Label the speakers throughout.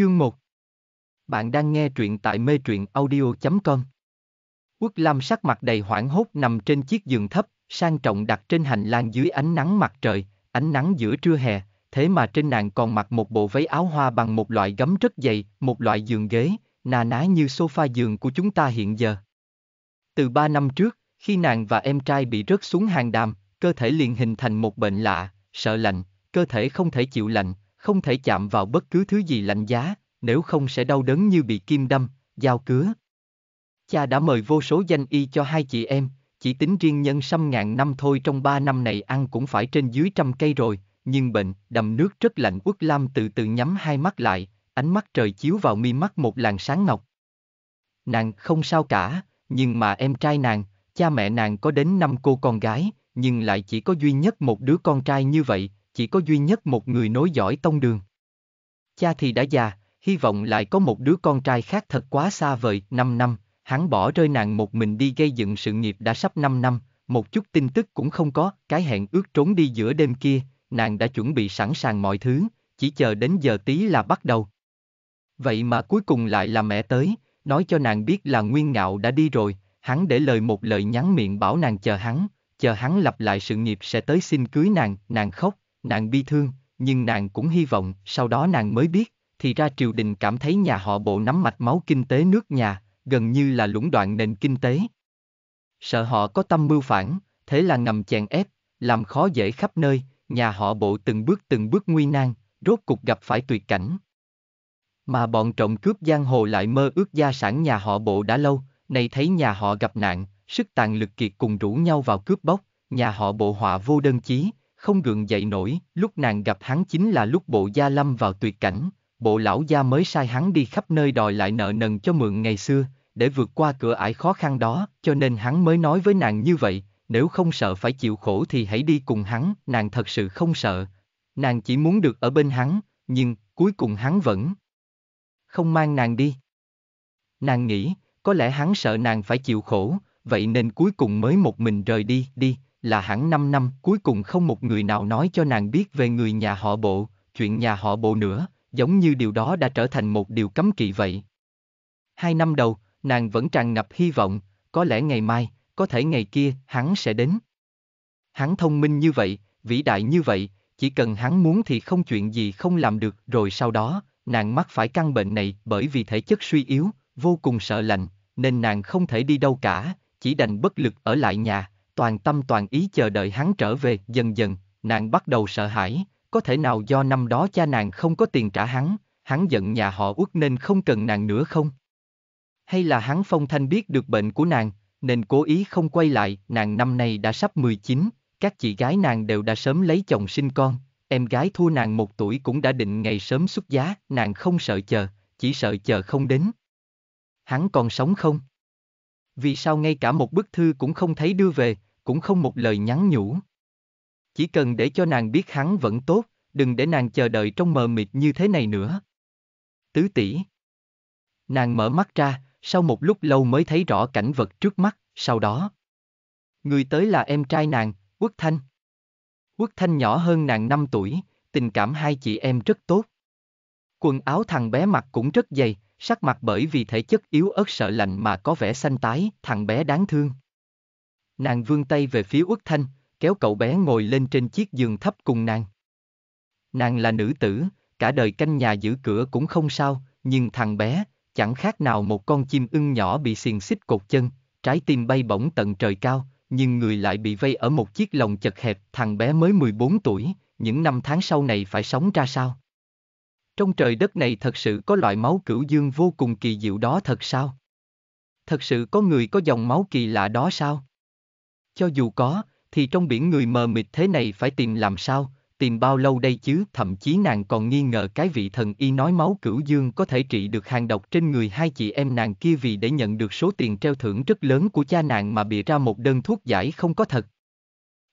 Speaker 1: Chương 1 Bạn đang nghe truyện tại mê truyện audio.com Quốc Lam sắc mặt đầy hoảng hốt nằm trên chiếc giường thấp, sang trọng đặt trên hành lang dưới ánh nắng mặt trời, ánh nắng giữa trưa hè, thế mà trên nàng còn mặc một bộ váy áo hoa bằng một loại gấm rất dày, một loại giường ghế, nà ná như sofa giường của chúng ta hiện giờ. Từ ba năm trước, khi nàng và em trai bị rớt xuống hàng đàm, cơ thể liền hình thành một bệnh lạ, sợ lạnh, cơ thể không thể chịu lạnh, không thể chạm vào bất cứ thứ gì lạnh giá, nếu không sẽ đau đớn như bị kim đâm, dao cứa. Cha đã mời vô số danh y cho hai chị em, chỉ tính riêng nhân sâm ngàn năm thôi trong ba năm này ăn cũng phải trên dưới trăm cây rồi, nhưng bệnh, đầm nước rất lạnh Uất Lam từ từ nhắm hai mắt lại, ánh mắt trời chiếu vào mi mắt một làn sáng ngọc. Nàng không sao cả, nhưng mà em trai nàng, cha mẹ nàng có đến năm cô con gái, nhưng lại chỉ có duy nhất một đứa con trai như vậy, chỉ có duy nhất một người nối dõi tông đường. Cha thì đã già, hy vọng lại có một đứa con trai khác thật quá xa vời, 5 năm, hắn bỏ rơi nàng một mình đi gây dựng sự nghiệp đã sắp 5 năm, một chút tin tức cũng không có, cái hẹn ước trốn đi giữa đêm kia, nàng đã chuẩn bị sẵn sàng mọi thứ, chỉ chờ đến giờ tí là bắt đầu. Vậy mà cuối cùng lại là mẹ tới, nói cho nàng biết là nguyên ngạo đã đi rồi, hắn để lời một lời nhắn miệng bảo nàng chờ hắn, chờ hắn lặp lại sự nghiệp sẽ tới xin cưới nàng, nàng khóc, nàng bi thương, nhưng nàng cũng hy vọng, sau đó nàng mới biết, thì ra triều đình cảm thấy nhà họ bộ nắm mạch máu kinh tế nước nhà, gần như là lũng đoạn nền kinh tế. Sợ họ có tâm mưu phản, thế là ngầm chèn ép, làm khó dễ khắp nơi, nhà họ bộ từng bước từng bước nguy nan, rốt cục gặp phải tuyệt cảnh. Mà bọn trộm cướp giang hồ lại mơ ước gia sản nhà họ bộ đã lâu, nay thấy nhà họ gặp nạn, sức tàn lực kiệt cùng rủ nhau vào cướp bóc, nhà họ bộ họa vô đơn chí, không gượng dậy nổi, lúc nàng gặp hắn chính là lúc bộ gia lâm vào tuyệt cảnh, bộ lão gia mới sai hắn đi khắp nơi đòi lại nợ nần cho mượn ngày xưa, để vượt qua cửa ải khó khăn đó, cho nên hắn mới nói với nàng như vậy, nếu không sợ phải chịu khổ thì hãy đi cùng hắn, nàng thật sự không sợ. Nàng chỉ muốn được ở bên hắn, nhưng, cuối cùng hắn vẫn không mang nàng đi. Nàng nghĩ, có lẽ hắn sợ nàng phải chịu khổ, vậy nên cuối cùng mới một mình rời đi, đi, là hẳn 5 năm, cuối cùng không một người nào nói cho nàng biết về người nhà họ bộ, chuyện nhà họ bộ nữa, giống như điều đó đã trở thành một điều cấm kỵ vậy. Hai năm đầu, nàng vẫn tràn ngập hy vọng, có lẽ ngày mai, có thể ngày kia, hắn sẽ đến. Hắn thông minh như vậy, vĩ đại như vậy, chỉ cần hắn muốn thì không chuyện gì không làm được rồi sau đó, nàng mắc phải căn bệnh này bởi vì thể chất suy yếu, vô cùng sợ lạnh, nên nàng không thể đi đâu cả, chỉ đành bất lực ở lại nhà, toàn tâm toàn ý chờ đợi hắn trở về. Dần dần, nàng bắt đầu sợ hãi, có thể nào do năm đó cha nàng không có tiền trả hắn, hắn giận nhà họ uất nên không cần nàng nữa không? Hay là hắn phong thanh biết được bệnh của nàng, nên cố ý không quay lại, nàng năm nay đã sắp 19, các chị gái nàng đều đã sớm lấy chồng sinh con, em gái thua nàng một tuổi cũng đã định ngày sớm xuất giá, nàng không sợ chờ, chỉ sợ chờ không đến. Hắn còn sống không? Vì sao ngay cả một bức thư cũng không thấy đưa về, cũng không một lời nhắn nhủ. Chỉ cần để cho nàng biết hắn vẫn tốt, đừng để nàng chờ đợi trong mờ mịt như thế này nữa. Tứ tỷ. Nàng mở mắt ra, sau một lúc lâu mới thấy rõ cảnh vật trước mắt, sau đó. Người tới là em trai nàng, Quốc Thanh. Quốc Thanh nhỏ hơn nàng 5 tuổi, tình cảm hai chị em rất tốt. Quần áo thằng bé mặc cũng rất dày, sắc mặt bởi vì thể chất yếu ớt sợ lạnh mà có vẻ xanh tái, thằng bé đáng thương. Nàng vươn tay về phía Uất Thanh, kéo cậu bé ngồi lên trên chiếc giường thấp cùng nàng. Nàng là nữ tử, cả đời canh nhà giữ cửa cũng không sao, nhưng thằng bé, chẳng khác nào một con chim ưng nhỏ bị xiềng xích cột chân, trái tim bay bổng tận trời cao, nhưng người lại bị vây ở một chiếc lồng chật hẹp, thằng bé mới 14 tuổi, những năm tháng sau này phải sống ra sao? Trong trời đất này thật sự có loại máu cửu dương vô cùng kỳ diệu đó thật sao? Thật sự có người có dòng máu kỳ lạ đó sao? cho dù có, thì trong biển người mờ mịt thế này phải tìm làm sao, tìm bao lâu đây chứ, thậm chí nàng còn nghi ngờ cái vị thần y nói máu cửu dương có thể trị được hàng độc trên người hai chị em nàng kia vì để nhận được số tiền treo thưởng rất lớn của cha nàng mà bịa ra một đơn thuốc giải không có thật.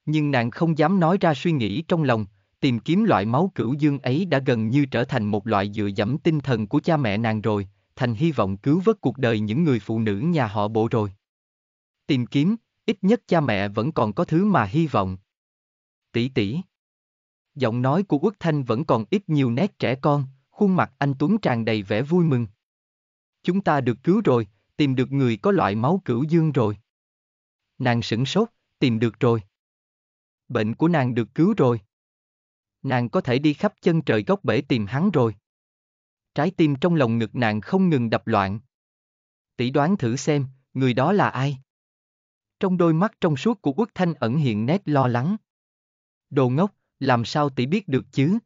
Speaker 1: Nhưng nàng không dám nói ra suy nghĩ trong lòng, tìm kiếm loại máu cửu dương ấy đã gần như trở thành một loại dựa dẫm tinh thần của cha mẹ nàng rồi, thành hy vọng cứu vớt cuộc đời những người phụ nữ nhà họ bộ rồi. Tìm kiếm, ít nhất cha mẹ vẫn còn có thứ mà hy vọng. Tỷ tỷ. Giọng nói của Quốc Thanh vẫn còn ít nhiều nét trẻ con, khuôn mặt anh Tuấn tràn đầy vẻ vui mừng. Chúng ta được cứu rồi, tìm được người có loại máu cửu dương rồi. Nàng sửng sốt, tìm được rồi. Bệnh của nàng được cứu rồi. Nàng có thể đi khắp chân trời góc bể tìm hắn rồi. Trái tim trong lòng ngực nàng không ngừng đập loạn. Tỷ đoán thử xem, người đó là ai? Trong đôi mắt trong suốt của Quốc Thanh ẩn hiện nét lo lắng. Đồ ngốc, làm sao tỷ biết được chứ?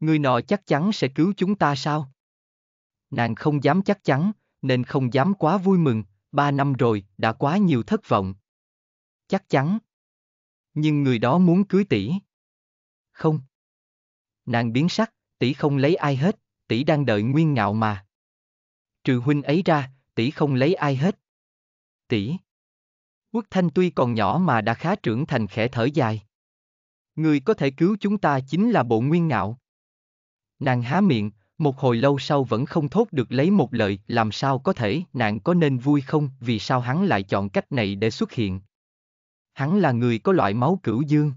Speaker 1: Người nọ chắc chắn sẽ cứu chúng ta sao? Nàng không dám chắc chắn, nên không dám quá vui mừng, ba năm rồi, đã quá nhiều thất vọng. Chắc chắn. Nhưng người đó muốn cưới tỷ. Không. Nàng biến sắc, tỷ không lấy ai hết, tỷ đang đợi nguyên ngạo mà. Trừ huynh ấy ra, tỷ không lấy ai hết. Tỷ. Quốc Thanh tuy còn nhỏ mà đã khá trưởng thành khẽ thở dài. Người có thể cứu chúng ta chính là bộ nguyên ngạo. Nàng há miệng, một hồi lâu sau vẫn không thốt được lấy một lời, làm sao có thể, nàng có nên vui không, vì sao hắn lại chọn cách này để xuất hiện. Hắn là người có loại máu cửu dương.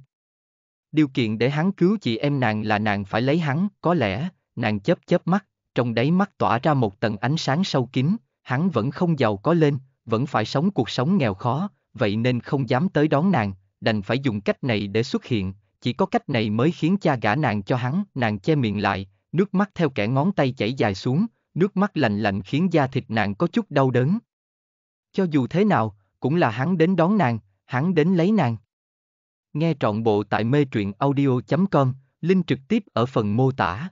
Speaker 1: Điều kiện để hắn cứu chị em nàng là nàng phải lấy hắn, có lẽ, nàng chớp chớp mắt, trong đáy mắt tỏa ra một tầng ánh sáng sâu kín, hắn vẫn không giàu có lên, vẫn phải sống cuộc sống nghèo khó, vậy nên không dám tới đón nàng, đành phải dùng cách này để xuất hiện, chỉ có cách này mới khiến cha gả nàng cho hắn, nàng che miệng lại, nước mắt theo kẻ ngón tay chảy dài xuống, nước mắt lạnh lạnh khiến da thịt nàng có chút đau đớn. Cho dù thế nào, cũng là hắn đến đón nàng, hắn đến lấy nàng. Nghe trọn bộ tại mê truyện audio.com, link trực tiếp ở phần mô tả.